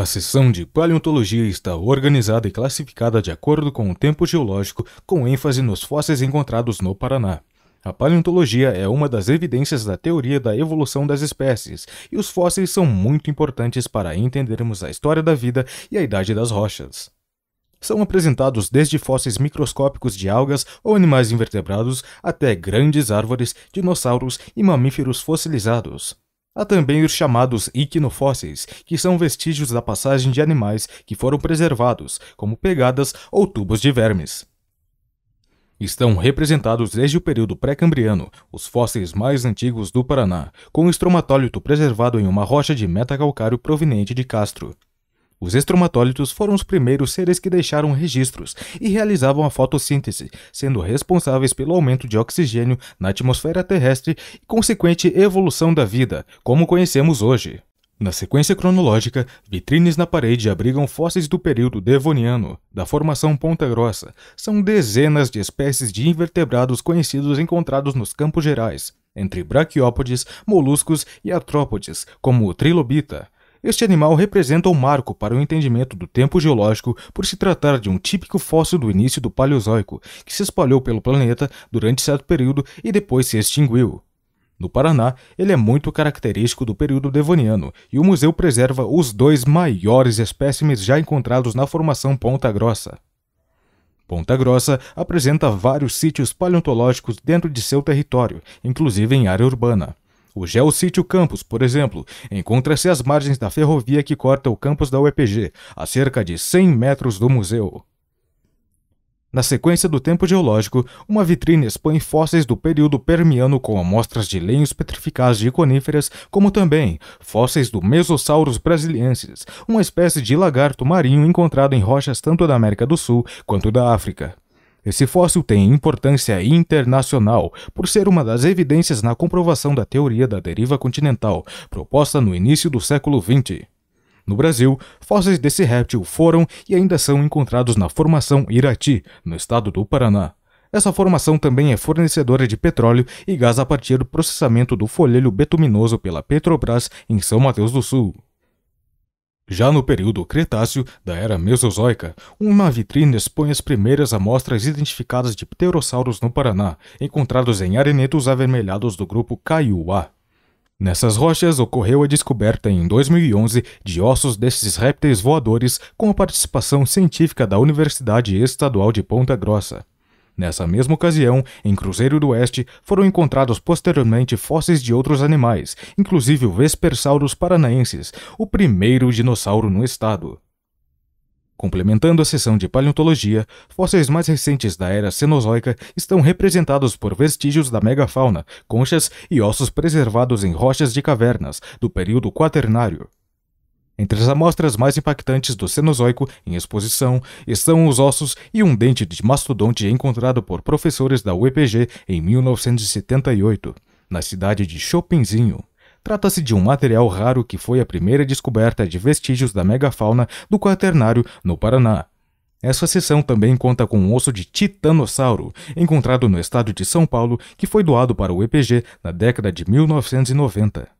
A sessão de paleontologia está organizada e classificada de acordo com o tempo geológico, com ênfase nos fósseis encontrados no Paraná. A paleontologia é uma das evidências da teoria da evolução das espécies, e os fósseis são muito importantes para entendermos a história da vida e a idade das rochas. São apresentados desde fósseis microscópicos de algas ou animais invertebrados até grandes árvores, dinossauros e mamíferos fossilizados. Há também os chamados iquinofósseis, que são vestígios da passagem de animais que foram preservados, como pegadas ou tubos de vermes. Estão representados desde o período pré-cambriano, os fósseis mais antigos do Paraná, com o estromatólito preservado em uma rocha de metacalcário proveniente de Castro. Os estromatólitos foram os primeiros seres que deixaram registros e realizavam a fotossíntese, sendo responsáveis pelo aumento de oxigênio na atmosfera terrestre e consequente evolução da vida, como conhecemos hoje. Na sequência cronológica, vitrines na parede abrigam fósseis do período Devoniano, da formação Ponta Grossa. São dezenas de espécies de invertebrados conhecidos encontrados nos Campos Gerais, entre braquiópodes, moluscos e artrópodes, como o trilobita, este animal representa um marco para o entendimento do tempo geológico por se tratar de um típico fóssil do início do Paleozoico, que se espalhou pelo planeta durante certo período e depois se extinguiu. No Paraná, ele é muito característico do período devoniano e o museu preserva os dois maiores espécimes já encontrados na formação Ponta Grossa. Ponta Grossa apresenta vários sítios paleontológicos dentro de seu território, inclusive em área urbana. O Geosítio Campos, por exemplo, encontra-se às margens da ferrovia que corta o campus da UEPG, a cerca de 100 metros do museu. Na sequência do tempo geológico, uma vitrine expõe fósseis do período Permiano com amostras de lenhos petrificados de coníferas, como também fósseis do Mesossauros brasiliensis, uma espécie de lagarto marinho encontrado em rochas tanto da América do Sul quanto da África. Esse fóssil tem importância internacional por ser uma das evidências na comprovação da teoria da deriva continental, proposta no início do século XX. No Brasil, fósseis desse réptil foram e ainda são encontrados na Formação Irati, no estado do Paraná. Essa formação também é fornecedora de petróleo e gás a partir do processamento do folhelho betuminoso pela Petrobras em São Mateus do Sul. Já no período Cretáceo, da era Mesozoica, uma vitrine expõe as primeiras amostras identificadas de pterossauros no Paraná, encontrados em arenetos avermelhados do grupo Caiuá. Nessas rochas ocorreu a descoberta em 2011 de ossos desses répteis voadores com a participação científica da Universidade Estadual de Ponta Grossa. Nessa mesma ocasião, em Cruzeiro do Oeste, foram encontrados posteriormente fósseis de outros animais, inclusive o Vespersaurus paranaensis, o primeiro dinossauro no estado. Complementando a sessão de paleontologia, fósseis mais recentes da era Cenozoica estão representados por vestígios da megafauna, conchas e ossos preservados em rochas de cavernas do período quaternário. Entre as amostras mais impactantes do Cenozoico em exposição estão os ossos e um dente de mastodonte encontrado por professores da UEPG em 1978, na cidade de Chopinzinho. Trata-se de um material raro que foi a primeira descoberta de vestígios da megafauna do Quaternário no Paraná. Essa seção também conta com um osso de titanossauro, encontrado no estado de São Paulo, que foi doado para o EPG na década de 1990.